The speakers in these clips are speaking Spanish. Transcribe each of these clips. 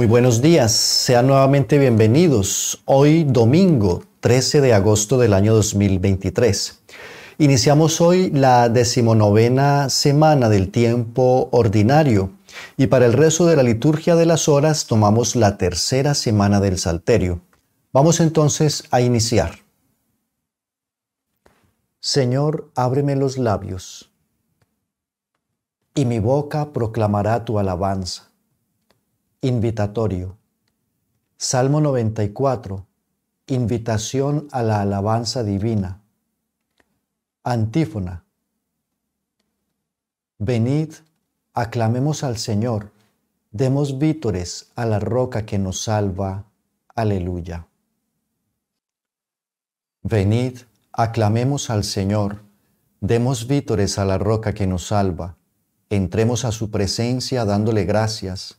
Muy buenos días, sean nuevamente bienvenidos. Hoy domingo 13 de agosto del año 2023. Iniciamos hoy la decimonovena semana del tiempo ordinario y para el rezo de la liturgia de las horas tomamos la tercera semana del Salterio. Vamos entonces a iniciar. Señor, ábreme los labios y mi boca proclamará tu alabanza invitatorio. Salmo 94, invitación a la alabanza divina. Antífona. Venid, aclamemos al Señor, demos vítores a la roca que nos salva. Aleluya. Venid, aclamemos al Señor, demos vítores a la roca que nos salva, entremos a su presencia dándole gracias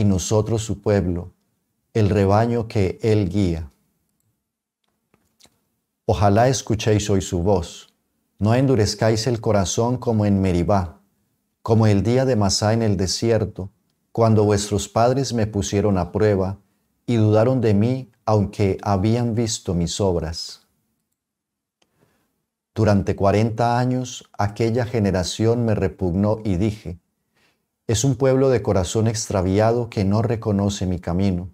y nosotros su pueblo, el rebaño que Él guía. Ojalá escuchéis hoy su voz, no endurezcáis el corazón como en Meribá, como el día de Masá en el desierto, cuando vuestros padres me pusieron a prueba y dudaron de mí, aunque habían visto mis obras. Durante cuarenta años aquella generación me repugnó y dije, es un pueblo de corazón extraviado que no reconoce mi camino.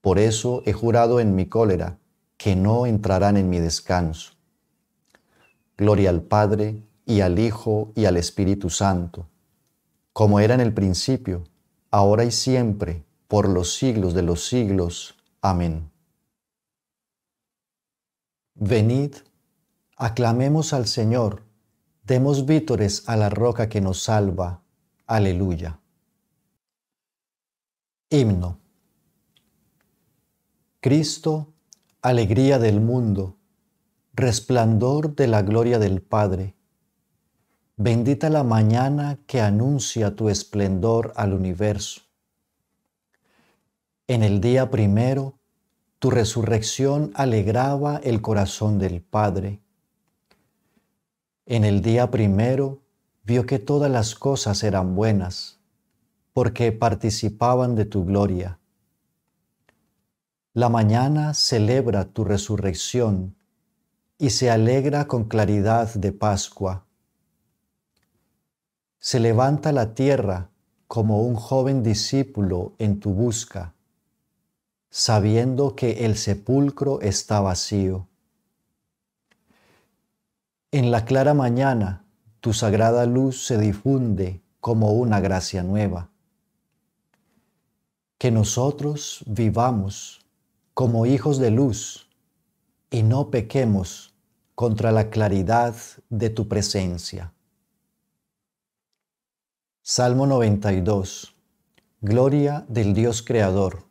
Por eso he jurado en mi cólera que no entrarán en mi descanso. Gloria al Padre y al Hijo y al Espíritu Santo, como era en el principio, ahora y siempre, por los siglos de los siglos. Amén. Venid, aclamemos al Señor, demos vítores a la roca que nos salva Aleluya. Himno. Cristo, alegría del mundo, resplandor de la gloria del Padre. Bendita la mañana que anuncia tu esplendor al universo. En el día primero, tu resurrección alegraba el corazón del Padre. En el día primero, vio que todas las cosas eran buenas, porque participaban de tu gloria. La mañana celebra tu resurrección y se alegra con claridad de Pascua. Se levanta la tierra como un joven discípulo en tu busca, sabiendo que el sepulcro está vacío. En la clara mañana tu sagrada luz se difunde como una gracia nueva. Que nosotros vivamos como hijos de luz y no pequemos contra la claridad de tu presencia. Salmo 92. Gloria del Dios Creador.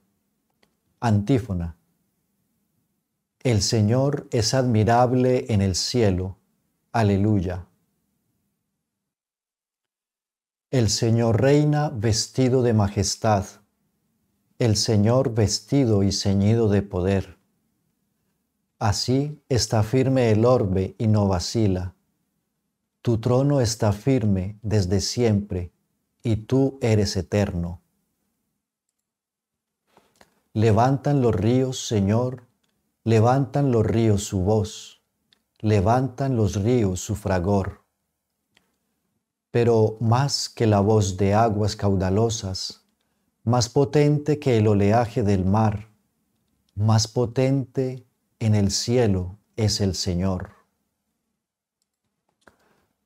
Antífona. El Señor es admirable en el cielo. Aleluya. El Señor reina vestido de majestad, el Señor vestido y ceñido de poder. Así está firme el orbe y no vacila. Tu trono está firme desde siempre y tú eres eterno. Levantan los ríos, Señor, levantan los ríos su voz, levantan los ríos su fragor pero más que la voz de aguas caudalosas, más potente que el oleaje del mar, más potente en el cielo es el Señor.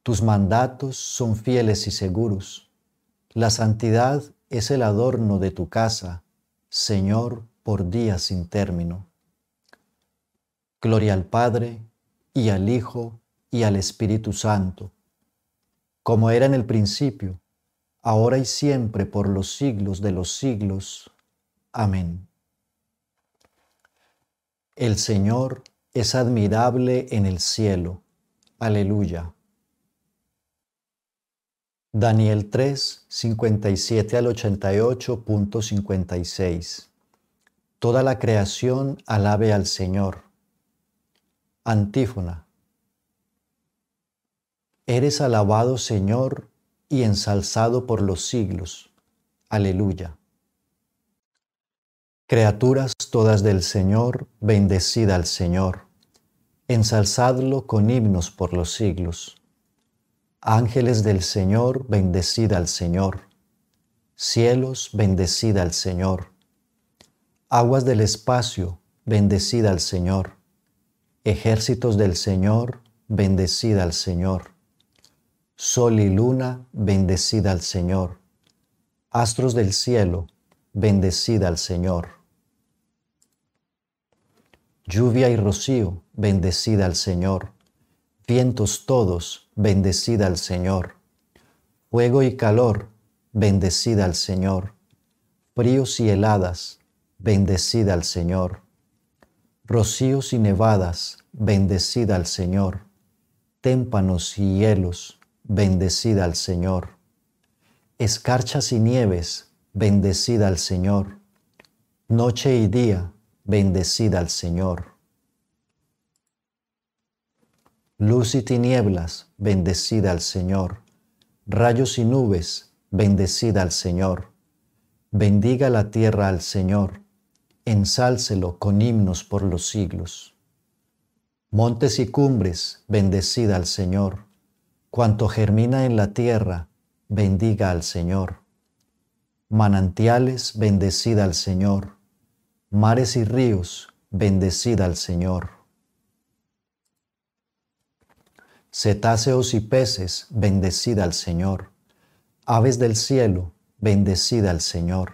Tus mandatos son fieles y seguros. La santidad es el adorno de tu casa, Señor, por días sin término. Gloria al Padre, y al Hijo, y al Espíritu Santo como era en el principio, ahora y siempre, por los siglos de los siglos. Amén. El Señor es admirable en el cielo. Aleluya. Daniel 3, 57 al 88.56. Toda la creación alabe al Señor. Antífona. Eres alabado Señor y ensalzado por los siglos. Aleluya. Criaturas todas del Señor, bendecida al Señor. Ensalzadlo con himnos por los siglos. Ángeles del Señor, bendecida al Señor. Cielos, bendecida al Señor. Aguas del espacio, bendecida al Señor. Ejércitos del Señor, bendecida al Señor. Sol y luna, bendecida al Señor. Astros del cielo, bendecida al Señor. Lluvia y rocío, bendecida al Señor. Vientos todos, bendecida al Señor. Fuego y calor, bendecida al Señor. Fríos y heladas, bendecida al Señor. Rocíos y nevadas, bendecida al Señor. Témpanos y hielos, bendecida al Señor. Escarchas y nieves, bendecida al Señor. Noche y día, bendecida al Señor. Luz y tinieblas, bendecida al Señor. Rayos y nubes, bendecida al Señor. Bendiga la tierra al Señor. Ensálcelo con himnos por los siglos. Montes y cumbres, bendecida al Señor Cuanto germina en la tierra, bendiga al Señor. Manantiales, bendecida al Señor. Mares y ríos, bendecida al Señor. Cetáceos y peces, bendecida al Señor. Aves del cielo, bendecida al Señor.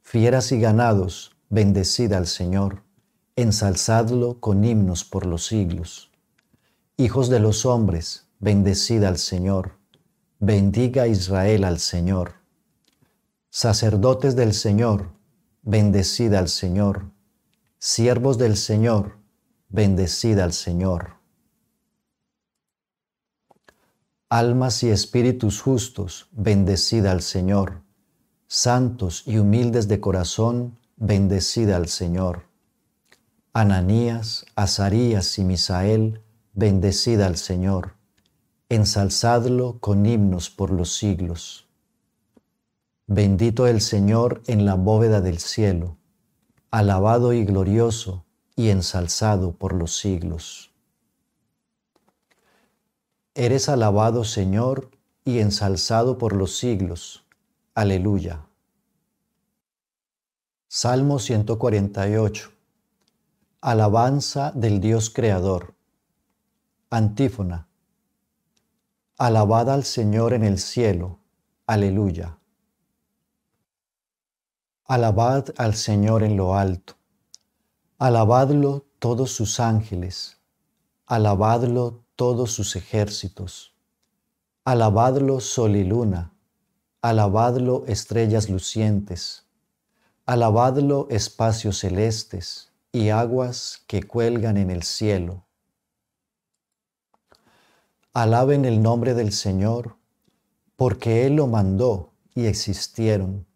Fieras y ganados, bendecida al Señor. Ensalzadlo con himnos por los siglos. Hijos de los hombres, Bendecida al Señor. Bendiga Israel al Señor. Sacerdotes del Señor, bendecida al Señor. Siervos del Señor, bendecida al Señor. Almas y espíritus justos, bendecida al Señor. Santos y humildes de corazón, bendecida al Señor. Ananías, Azarías y Misael, bendecida al Señor ensalzadlo con himnos por los siglos. Bendito el Señor en la bóveda del cielo, alabado y glorioso y ensalzado por los siglos. Eres alabado, Señor, y ensalzado por los siglos. Aleluya. Salmo 148. Alabanza del Dios Creador. Antífona. Alabad al Señor en el cielo. Aleluya. Alabad al Señor en lo alto. Alabadlo todos sus ángeles. Alabadlo todos sus ejércitos. Alabadlo sol y luna. Alabadlo estrellas lucientes. Alabadlo espacios celestes y aguas que cuelgan en el cielo. Alaben el nombre del Señor, porque Él lo mandó y existieron.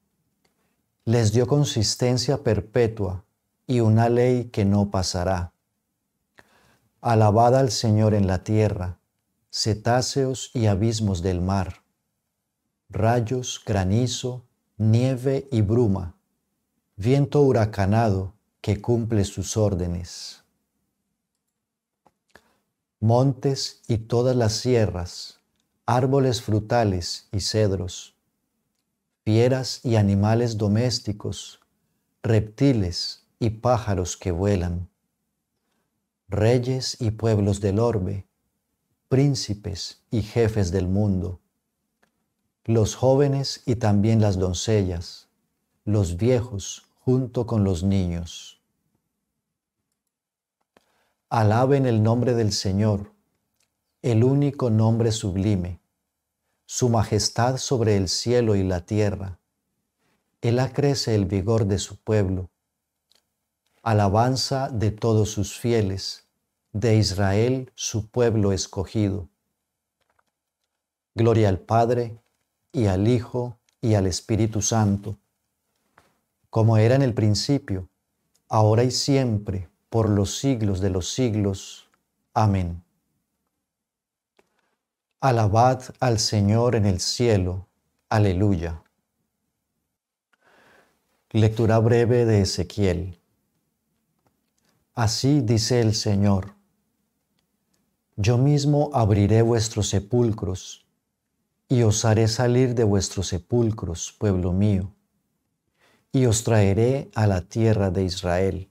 Les dio consistencia perpetua y una ley que no pasará. Alabad al Señor en la tierra, cetáceos y abismos del mar, rayos, granizo, nieve y bruma, viento huracanado que cumple sus órdenes montes y todas las sierras, árboles frutales y cedros, fieras y animales domésticos, reptiles y pájaros que vuelan, reyes y pueblos del orbe, príncipes y jefes del mundo, los jóvenes y también las doncellas, los viejos junto con los niños. Alaben el nombre del Señor, el único nombre sublime, su majestad sobre el cielo y la tierra. Él acrece el vigor de su pueblo. Alabanza de todos sus fieles, de Israel su pueblo escogido. Gloria al Padre, y al Hijo, y al Espíritu Santo, como era en el principio, ahora y siempre, por los siglos de los siglos. Amén. Alabad al Señor en el cielo. Aleluya. Lectura breve de Ezequiel. Así dice el Señor. Yo mismo abriré vuestros sepulcros y os haré salir de vuestros sepulcros, pueblo mío, y os traeré a la tierra de Israel.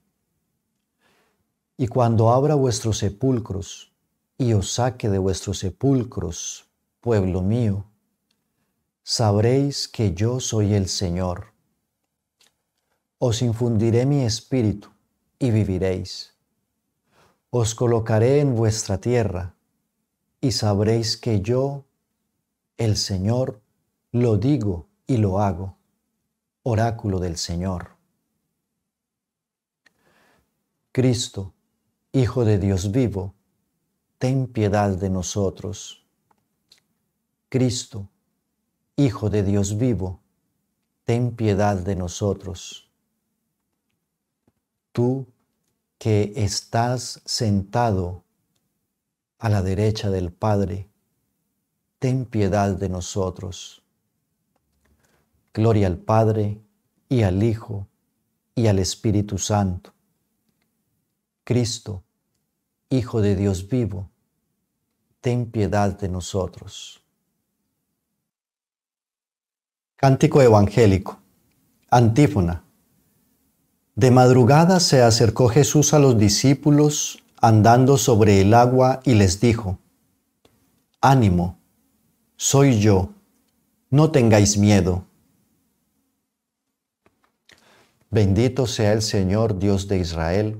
Y cuando abra vuestros sepulcros y os saque de vuestros sepulcros, pueblo mío, sabréis que yo soy el Señor. Os infundiré mi espíritu y viviréis. Os colocaré en vuestra tierra y sabréis que yo, el Señor, lo digo y lo hago. Oráculo del Señor. Cristo, Hijo de Dios vivo, ten piedad de nosotros. Cristo, Hijo de Dios vivo, ten piedad de nosotros. Tú que estás sentado a la derecha del Padre, ten piedad de nosotros. Gloria al Padre y al Hijo y al Espíritu Santo. Cristo, Hijo de Dios vivo, ten piedad de nosotros. Cántico Evangélico. Antífona. De madrugada se acercó Jesús a los discípulos andando sobre el agua y les dijo, Ánimo, soy yo, no tengáis miedo. Bendito sea el Señor Dios de Israel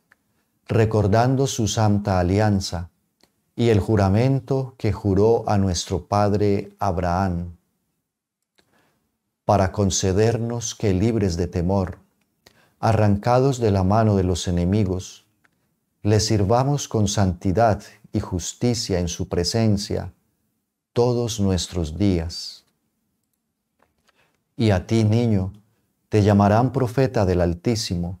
recordando su santa alianza y el juramento que juró a nuestro Padre Abraham, para concedernos que libres de temor, arrancados de la mano de los enemigos, le sirvamos con santidad y justicia en su presencia todos nuestros días. Y a ti, niño, te llamarán profeta del Altísimo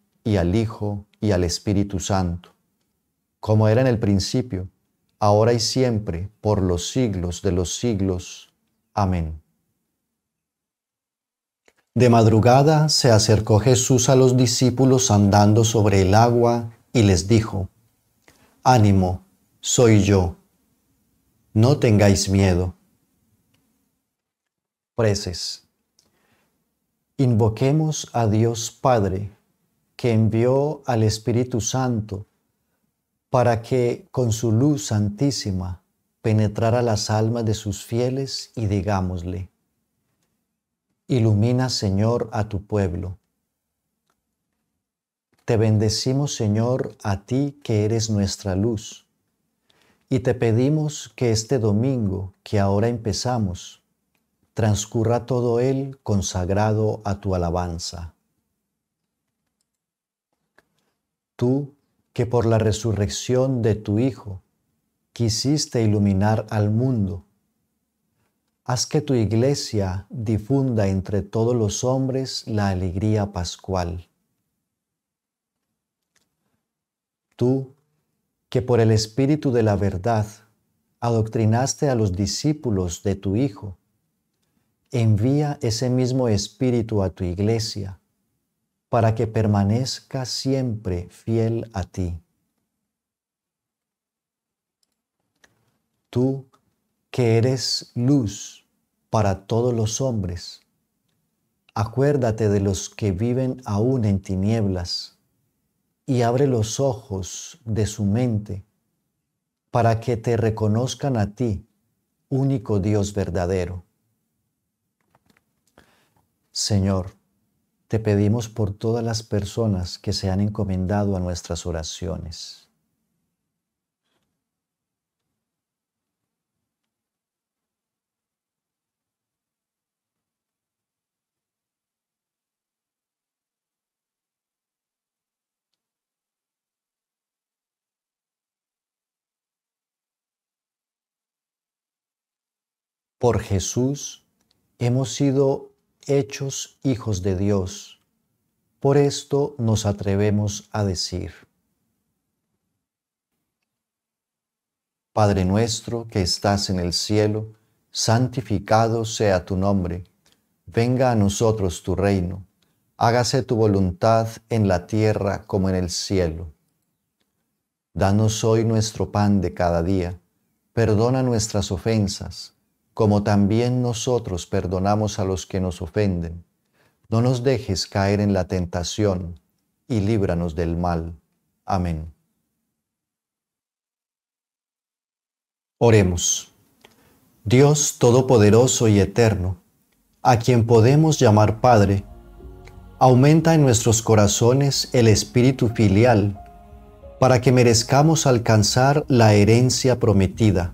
y al Hijo y al Espíritu Santo, como era en el principio, ahora y siempre, por los siglos de los siglos. Amén. De madrugada se acercó Jesús a los discípulos andando sobre el agua y les dijo, Ánimo, soy yo, no tengáis miedo. Preces. Invoquemos a Dios Padre que envió al Espíritu Santo para que con su luz santísima penetrara las almas de sus fieles y digámosle, Ilumina Señor a tu pueblo. Te bendecimos Señor a ti que eres nuestra luz y te pedimos que este domingo que ahora empezamos transcurra todo él consagrado a tu alabanza. tú que por la resurrección de tu Hijo quisiste iluminar al mundo. Haz que tu iglesia difunda entre todos los hombres la alegría pascual. Tú, que por el Espíritu de la verdad adoctrinaste a los discípulos de tu Hijo, envía ese mismo Espíritu a tu iglesia para que permanezca siempre fiel a ti. Tú que eres luz para todos los hombres, acuérdate de los que viven aún en tinieblas y abre los ojos de su mente para que te reconozcan a ti, único Dios verdadero. Señor, te pedimos por todas las personas que se han encomendado a nuestras oraciones. Por Jesús hemos sido hechos hijos de Dios. Por esto nos atrevemos a decir, Padre nuestro que estás en el cielo, santificado sea tu nombre, venga a nosotros tu reino, hágase tu voluntad en la tierra como en el cielo. Danos hoy nuestro pan de cada día, perdona nuestras ofensas, como también nosotros perdonamos a los que nos ofenden. No nos dejes caer en la tentación, y líbranos del mal. Amén. Oremos. Dios Todopoderoso y Eterno, a quien podemos llamar Padre, aumenta en nuestros corazones el espíritu filial para que merezcamos alcanzar la herencia prometida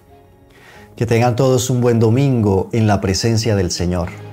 Que tengan todos un buen domingo en la presencia del Señor.